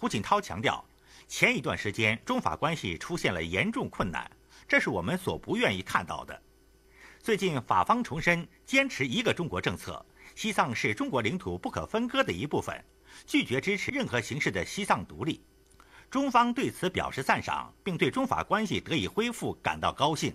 胡锦涛强调，前一段时间中法关系出现了严重困难，这是我们所不愿意看到的。最近法方重申坚持一个中国政策，西藏是中国领土不可分割的一部分，拒绝支持任何形式的西藏独立。中方对此表示赞赏，并对中法关系得以恢复感到高兴。